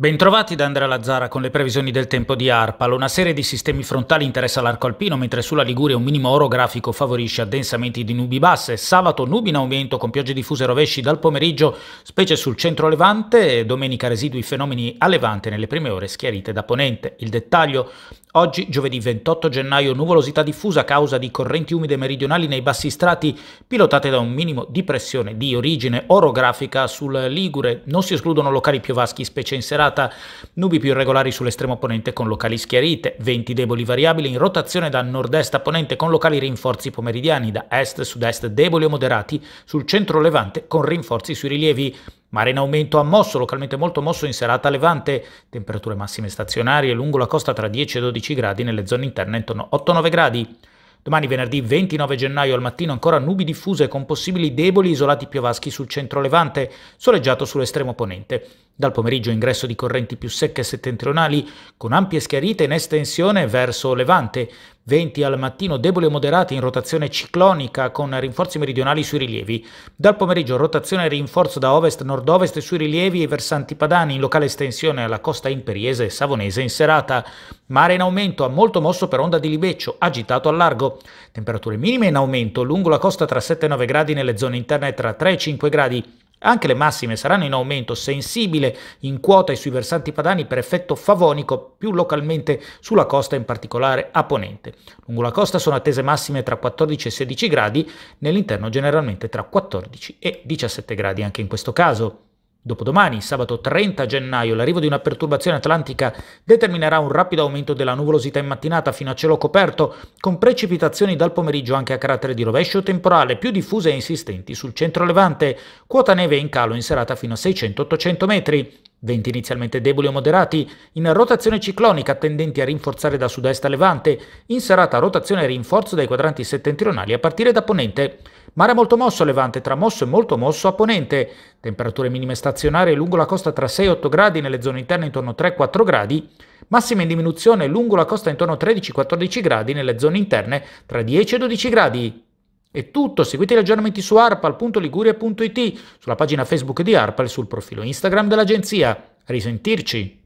Bentrovati da Andrea Lazzara con le previsioni del tempo di Arpal. Una serie di sistemi frontali interessa l'arco alpino, mentre sulla Liguria un minimo orografico favorisce addensamenti di nubi basse. Sabato nubi in aumento con piogge diffuse e rovesci dal pomeriggio, specie sul centro-levante. Domenica residui fenomeni a levante nelle prime ore schiarite da ponente. Il dettaglio Oggi, giovedì 28 gennaio, nuvolosità diffusa a causa di correnti umide meridionali nei bassi strati, pilotate da un minimo di pressione di origine orografica sul Ligure. Non si escludono locali piovaschi, specie in serata, nubi più irregolari sull'estremo ponente con locali schiarite, venti deboli variabili in rotazione da nord-est a ponente con locali rinforzi pomeridiani, da est-sud-est deboli o moderati, sul centro-levante con rinforzi sui rilievi. Mare in aumento a mosso, localmente molto mosso in serata a levante, temperature massime stazionarie lungo la costa tra 10 e 12 gradi, nelle zone interne intorno a 8-9 gradi. Domani venerdì 29 gennaio al mattino ancora nubi diffuse con possibili deboli isolati piovaschi sul centro levante, soleggiato sull'estremo ponente. Dal pomeriggio ingresso di correnti più secche settentrionali con ampie schiarite in estensione verso levante, Venti al mattino deboli o moderati in rotazione ciclonica con rinforzi meridionali sui rilievi, dal pomeriggio rotazione e rinforzo da ovest-nord-ovest sui rilievi e versanti padani in locale estensione alla costa imperiese e savonese in serata, mare in aumento a molto mosso per onda di libeccio, agitato a largo, temperature minime in aumento lungo la costa tra 7 e 9 gradi nelle zone interne tra 3 e 5 gradi, anche le massime saranno in aumento sensibile in quota e sui versanti padani per effetto favonico più localmente sulla costa in particolare a ponente. Lungo la costa sono attese massime tra 14 e 16 gradi, nell'interno generalmente tra 14 e 17 gradi anche in questo caso. Dopodomani, sabato 30 gennaio, l'arrivo di una perturbazione atlantica determinerà un rapido aumento della nuvolosità in mattinata fino a cielo coperto, con precipitazioni dal pomeriggio anche a carattere di rovescio temporale più diffuse e insistenti sul centro-levante, quota neve in calo in serata fino a 600-800 metri. Venti inizialmente deboli o moderati, in rotazione ciclonica tendenti a rinforzare da sud-est a levante, in serata rotazione e rinforzo dai quadranti settentrionali a partire da ponente. Mare molto mosso a levante, tra mosso e molto mosso a ponente. Temperature minime stazionarie lungo la costa tra 6 e 8 gradi, nelle zone interne intorno a 3-4 gradi, massime in diminuzione lungo la costa intorno a 13-14 gradi, nelle zone interne tra 10 e 12 gradi. È tutto, seguite gli aggiornamenti su arpal.liguria.it, sulla pagina Facebook di Arpal e sul profilo Instagram dell'agenzia. Risentirci!